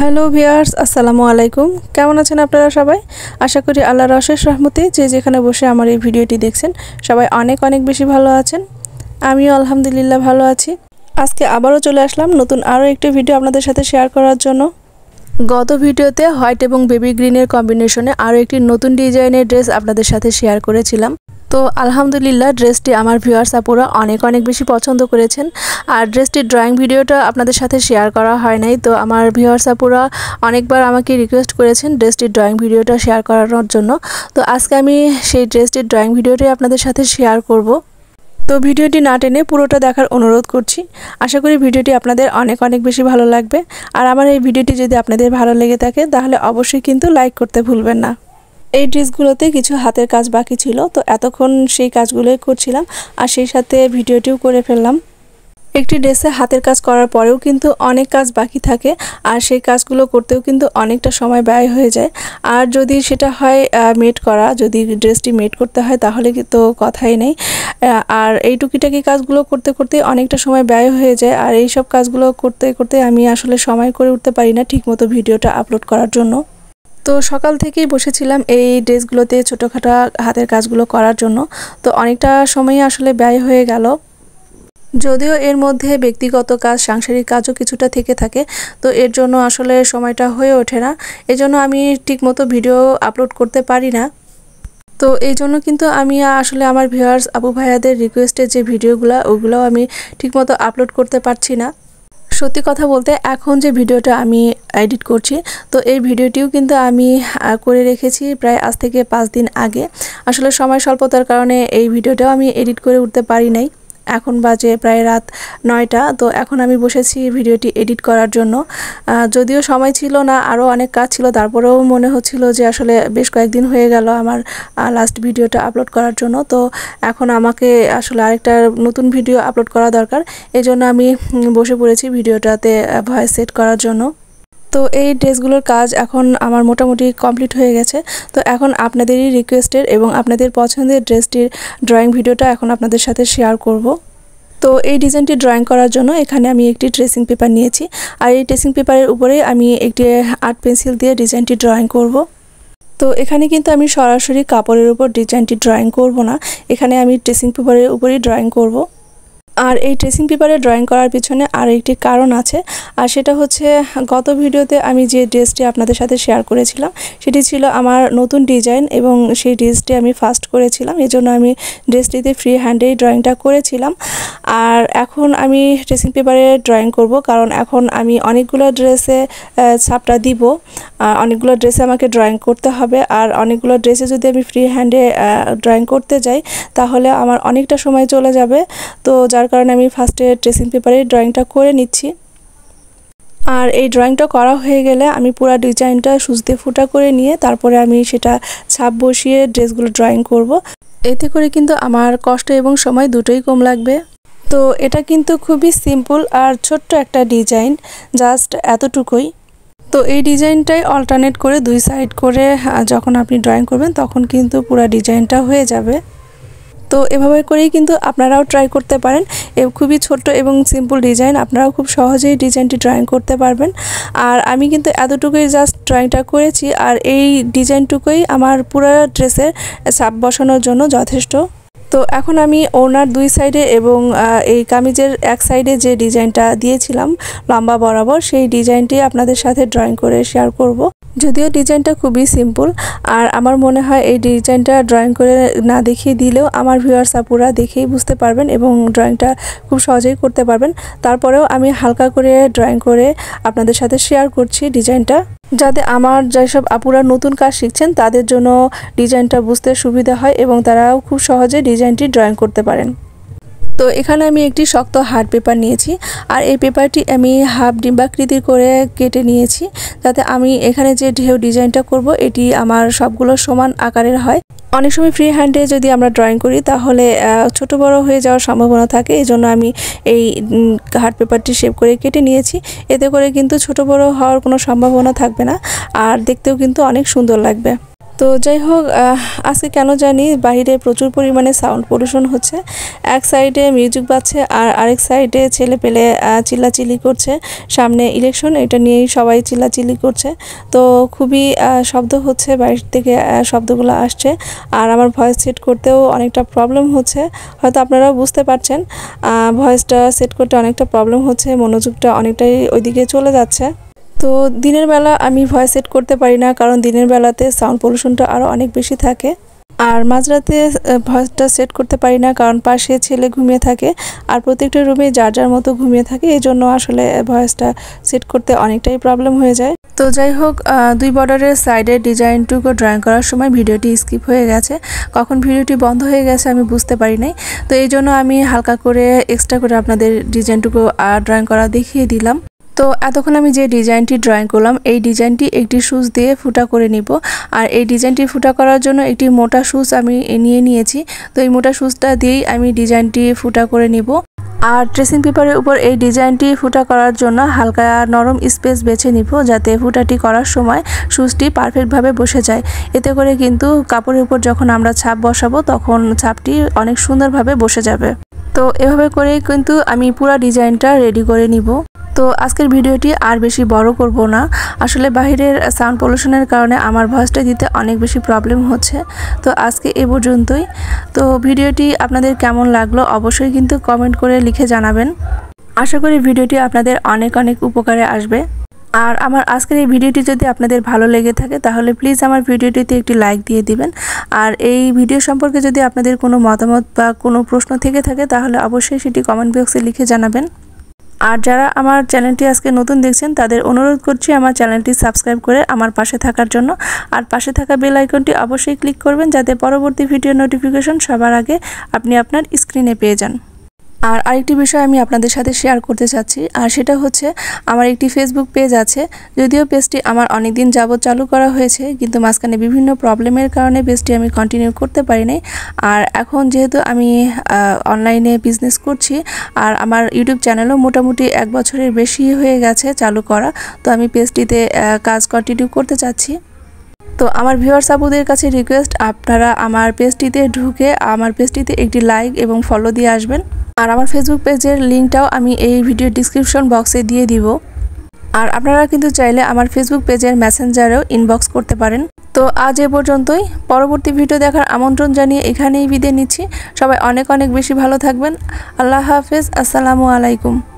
Hello viewers আসসালামু আলাইকুম কেমন আছেন আপনারা সবাই আশা করি আল্লাহ অশেষ রহমতে যে যেখানে বসে আমার এই ভিডিওটি দেখছেন সবাই অনেক অনেক বেশি ভালো আছেন আমিও আলহামদুলিল্লাহ ভালো আছি আজকে আবারও চলে আসলাম নতুন আরও একটি ভিডিও আপনাদের সাথে শেয়ার করার জন্য গত ভিডিওতে হোয়াইট এবং বেবি গ্রিনের কম্বিনেশনে আরও একটি নতুন ডিজাইনের ড্রেস আপনাদের সাথে শেয়ার করেছিলাম তো আলহামদুলিল্লাহ ড্রেসটি আমার ভিউয়ার্স আপুরা অনেক অনেক বেশি পছন্দ করেছেন আর ড্রেসটির ড্রয়িং ভিডিওটা আপনাদের সাথে শেয়ার করা হয় নাই তো আমার ভিউয়ার্স আপুরা অনেকবার আমাকে রিকোয়েস্ট করেছেন ড্রেসটির ড্রয়িং ভিডিওটা শেয়ার করানোর জন্য তো আজকে আমি সেই ড্রেসটির ড্রয়িং ভিডিওটাই আপনাদের সাথে শেয়ার করব তো ভিডিওটি না টেনে পুরোটা দেখার অনুরোধ করছি আশা করি ভিডিওটি আপনাদের অনেক অনেক বেশি ভালো লাগবে আর আমার এই ভিডিওটি যদি আপনাদের ভালো লেগে থাকে তাহলে অবশ্যই কিন্তু লাইক করতে ভুলবেন না এই ড্রেসগুলোতে কিছু হাতের কাজ বাকি ছিল তো এতক্ষণ সেই কাজগুলোই করছিলাম আর সেই সাথে ভিডিওটিও করে ফেললাম একটি ড্রেসে হাতের কাজ করার পরেও কিন্তু অনেক কাজ বাকি থাকে আর সেই কাজগুলো করতেও কিন্তু অনেকটা সময় ব্যয় হয়ে যায় আর যদি সেটা হয় মেড করা যদি ড্রেসটি মেড করতে হয় তাহলে তো কথাই নেই আর এই টুকিটাকি কাজগুলো করতে করতে অনেকটা সময় ব্যয় হয়ে যায় আর এই সব কাজগুলো করতে করতে আমি আসলে সময় করে উঠতে পারি না ঠিকমতো ভিডিওটা আপলোড করার জন্য তো সকাল থেকেই বসেছিলাম এই ড্রেসগুলোতে ছোটোখাটো হাতের কাজগুলো করার জন্য তো অনেকটা সময়ই আসলে ব্যয় হয়ে গেল যদিও এর মধ্যে ব্যক্তিগত কাজ সাংসারিক কাজও কিছুটা থেকে থাকে তো এর জন্য আসলে সময়টা হয়ে ওঠে না এজন্য আমি ঠিকমতো ভিডিও আপলোড করতে পারি না তো এই জন্য কিন্তু আমি আসলে আমার ভিউয়ার্স আবু ভাইয়াদের রিকোয়েস্টে যে ভিডিওগুলো ওগুলো আমি ঠিকমতো আপলোড করতে পারছি না সত্যি কথা বলতে এখন যে ভিডিওটা আমি এডিট করছি তো এই ভিডিওটিও কিন্তু আমি করে রেখেছি প্রায় আজ থেকে পাঁচ দিন আগে আসলে সময় স্বল্পতার কারণে এই ভিডিওটাও আমি এডিট করে উঠতে পারি নাই এখন বাজে প্রায় রাত নয়টা তো এখন আমি বসেছি ভিডিওটি এডিট করার জন্য যদিও সময় ছিল না আরও অনেক কাজ ছিল তারপরেও মনে হচ্ছিল যে আসলে বেশ কয়েকদিন হয়ে গেল আমার লাস্ট ভিডিওটা আপলোড করার জন্য তো এখন আমাকে আসলে আরেকটা নতুন ভিডিও আপলোড করা দরকার এই আমি বসে পড়েছি ভিডিওটাতে ভয়েস সেট করার জন্য তো এই ড্রেসগুলোর কাজ এখন আমার মোটামুটি কমপ্লিট হয়ে গেছে তো এখন আপনাদেরই রিকোয়েস্টের এবং আপনাদের পছন্দের ড্রেসটির ড্রয়িং ভিডিওটা এখন আপনাদের সাথে শেয়ার করব তো এই ডিজাইনটি ড্রয়িং করার জন্য এখানে আমি একটি ড্রেসিং পেপার নিয়েছি আর এই ড্রেসিং পেপারের উপরে আমি একটি আর্ট পেন্সিল দিয়ে ডিজাইনটি ড্রয়িং করব তো এখানে কিন্তু আমি সরাসরি কাপড়ের উপর ডিজাইনটি ড্রয়িং করব না এখানে আমি ড্রেসিং পেপারের উপরেই ড্রয়িং করব আর এই ট্রেসিং পেপারে ড্রয়িং করার পিছনে আর একটি কারণ আছে আর সেটা হচ্ছে গত ভিডিওতে আমি যে ড্রেসটি আপনাদের সাথে শেয়ার করেছিলাম সেটি ছিল আমার নতুন ডিজাইন এবং সেই ড্রেসটি আমি ফার্স্ট করেছিলাম এজন্য আমি ড্রেসটিতে ফ্রি হ্যান্ডেই ড্রয়িংটা করেছিলাম আর এখন আমি ট্রেসিং পেপারে ড্রয়িং করব কারণ এখন আমি অনেকগুলো ড্রেসে ছাপটা দিব অনেকগুলো ড্রেসে আমাকে ড্রয়িং করতে হবে আর অনেকগুলো ড্রেসে যদি আমি ফ্রি হ্যান্ডে ড্রয়িং করতে যাই তাহলে আমার অনেকটা সময় চলে যাবে তো যার তার কারণে আমি ফার্স্টে ড্রেসিং পেপারে ড্রয়িংটা করে নিচ্ছি আর এই ড্রয়িংটা করা হয়ে গেলে আমি পুরো ডিজাইনটা সুজতে ফুটা করে নিয়ে তারপরে আমি সেটা ছাপ বসিয়ে ড্রেসগুলো ড্রয়িং করব। এতে করে কিন্তু আমার কষ্ট এবং সময় দুটোই কম লাগবে তো এটা কিন্তু খুবই সিম্পল আর ছোট্ট একটা ডিজাইন জাস্ট এতটুকুই তো এই ডিজাইনটাই অল্টারনেট করে দুই সাইড করে যখন আপনি ড্রয়িং করবেন তখন কিন্তু পুরো ডিজাইনটা হয়ে যাবে তো এভাবে করেই কিন্তু আপনারাও ট্রাই করতে পারেন এ খুবই ছোট্ট এবং সিম্পল ডিজাইন আপনারাও খুব সহজেই ডিজাইনটি ড্রয়িং করতে পারবেন আর আমি কিন্তু এতটুকুই জাস্ট ড্রয়িংটা করেছি আর এই ডিজাইনটুকুই আমার পুরো ড্রেসের সাপ বসানোর জন্য যথেষ্ট তো এখন আমি ওনার দুই সাইডে এবং এই কামিজের এক সাইডে যে ডিজাইনটা দিয়েছিলাম লম্বা বরাবর সেই ডিজাইনটি আপনাদের সাথে ড্রয়িং করে শেয়ার করব। যদিও ডিজাইনটা খুবই সিম্পল আর আমার মনে হয় এই ডিজাইনটা ড্রয়িং করে না দেখিয়ে দিলেও আমার ভিউয়ার্স আপুরা দেখেই বুঝতে পারবেন এবং ড্রয়িংটা খুব সহজেই করতে পারবেন তারপরেও আমি হালকা করে ড্রয়িং করে আপনাদের সাথে শেয়ার করছি ডিজাইনটা যাতে আমার যেসব আপুরা নতুন কাজ শিখছেন তাদের জন্য ডিজাইনটা বুঝতে সুবিধা হয় এবং তারাও খুব সহজে ডিজাইন ডিজাইনটি ড্রয়িং করতে পারেন তো এখানে আমি একটি শক্ত হার্ড পেপার নিয়েছি আর এই পেপারটি আমি হাফ ডিম্বাকৃতির করে কেটে নিয়েছি যাতে আমি এখানে যে ঢেউ ডিজাইনটা করব এটি আমার সবগুলো সমান আকারের হয় অনেক সময় ফ্রি হ্যান্ডে যদি আমরা ড্রয়িং করি তাহলে ছোট বড় হয়ে যাওয়ার সম্ভাবনা থাকে এই জন্য আমি এই হার্ড পেপারটি শেপ করে কেটে নিয়েছি এতে করে কিন্তু ছোট বড় হওয়ার কোনো সম্ভাবনা থাকবে না আর দেখতেও কিন্তু অনেক সুন্দর লাগবে তো যাই হোক আজকে কেন জানি বাহিরে প্রচুর পরিমাণে সাউন্ড পলিউশন হচ্ছে এক সাইডে মিউজিক বাজছে আর আরেক সাইডে ছেলে পেলে চিল্লাচিল্লি করছে সামনে ইলেকশন এটা নিয়েই সবাই চিল্লাচিল্লি করছে তো খুবই শব্দ হচ্ছে বাইরে থেকে শব্দগুলো আসছে আর আমার ভয়েস সেট করতেও অনেকটা প্রবলেম হচ্ছে হয়তো আপনারাও বুঝতে পারছেন ভয়েসটা সেট করতে অনেকটা প্রবলেম হচ্ছে মনোযোগটা অনেকটাই ওইদিকে চলে যাচ্ছে তো দিনের বেলা আমি ভয়েস সেট করতে পারি না কারণ দিনের বেলাতে সাউন্ড পলিউশনটা আরও অনেক বেশি থাকে আর মাঝরাতে ভয়েসটা সেট করতে পারি না কারণ পাশে ছেলে ঘুমিয়ে থাকে আর প্রত্যেকটা রুমে যার যার মতো ঘুমিয়ে থাকে এই জন্য আসলে ভয়েসটা সেট করতে অনেকটাই প্রবলেম হয়ে যায় তো যাই হোক দুই বর্ডারের সাইডের ডিজাইনটুকু ড্রয়িং করার সময় ভিডিওটি স্কিপ হয়ে গেছে কখন ভিডিওটি বন্ধ হয়ে গেছে আমি বুঝতে পারি নাই তো এই জন্য আমি হালকা করে এক্সট্রা করে আপনাদের ডিজাইনটুকু ড্রয়িং করা দেখিয়ে দিলাম তো এতক্ষণ আমি যে ডিজাইনটি ড্রয়িং করলাম এই ডিজাইনটি একটি সুচ দিয়ে ফুটা করে নিব আর এই ডিজাইনটি ফুটা করার জন্য একটি মোটা সুচ আমি নিয়ে নিয়েছি তো এই মোটা সুচটা দিয়েই আমি ডিজাইনটি ফুটা করে নিব আর ড্রেসিং পেপারের উপর এই ডিজাইনটি ফুটা করার জন্য হালকা নরম স্পেস বেছে নিব যাতে ফুটাটি করার সময় সুচটি পারফেক্টভাবে বসে যায় এতে করে কিন্তু কাপড়ের উপর যখন আমরা ছাপ বসাবো তখন ছাপটি অনেক সুন্দরভাবে বসে যাবে তো এভাবে করেই কিন্তু আমি পুরো ডিজাইনটা রেডি করে নিব তো আজকের ভিডিওটি আর বেশি বড় করব না আসলে বাহিরের সাউন্ড পলিউশনের কারণে আমার ভয়েসটা দিতে অনেক বেশি প্রবলেম হচ্ছে তো আজকে এ পর্যন্তই তো ভিডিওটি আপনাদের কেমন লাগলো অবশ্যই কিন্তু কমেন্ট করে লিখে জানাবেন আশা করি ভিডিওটি আপনাদের অনেক অনেক উপকারে আসবে আর আমার আজকের এই ভিডিওটি যদি আপনাদের ভালো লেগে থাকে তাহলে প্লিজ আমার ভিডিওটিতে একটি লাইক দিয়ে দিবেন আর এই ভিডিও সম্পর্কে যদি আপনাদের কোনো মতামত বা কোনো প্রশ্ন থেকে থাকে তাহলে অবশ্যই সেটি কমেন্ট বক্সে লিখে জানাবেন আর যারা আমার চ্যানেলটি আজকে নতুন দেখছেন তাদের অনুরোধ করছি আমার চ্যানেলটি সাবস্ক্রাইব করে আমার পাশে থাকার জন্য আর পাশে থাকা বেল আইকনটি অবশ্যই ক্লিক করবেন যাতে পরবর্তী ভিডিও নোটিফিকেশন সবার আগে আপনি আপনার স্ক্রিনে পেয়ে যান আর আরেকটি বিষয় আমি আপনাদের সাথে শেয়ার করতে চাচ্ছি আর সেটা হচ্ছে আমার একটি ফেসবুক পেজ আছে যদিও পেজটি আমার অনেক দিন যাবৎ চালু করা হয়েছে কিন্তু মাঝখানে বিভিন্ন প্রবলেমের কারণে পেজটি আমি কন্টিনিউ করতে পারি নাই আর এখন যেহেতু আমি অনলাইনে বিজনেস করছি আর আমার ইউটিউব চ্যানেলও মোটামুটি এক বছরের বেশি হয়ে গেছে চালু করা তো আমি পেজটিতে কাজ কন্টিনিউ করতে চাচ্ছি তো আমার ভিউয়ার্স আপুদের কাছে রিকোয়েস্ট আপনারা আমার পেজটিতে ঢুকে আমার পেজটিতে একটি লাইক এবং ফলো দিয়ে আসবেন আর আমার ফেসবুক পেজের লিঙ্কটাও আমি এই ভিডিও ডিসক্রিপশন বক্সে দিয়ে দিব আর আপনারা কিন্তু চাইলে আমার ফেসবুক পেজের মেসেঞ্জারেও ইনবক্স করতে পারেন তো আজ এ পর্যন্তই পরবর্তী ভিডিও দেখার আমন্ত্রণ জানিয়ে এখানেই বিদে নিচ্ছি সবাই অনেক অনেক বেশি ভালো থাকবেন আল্লাহ হাফেজ আসসালামু আলাইকুম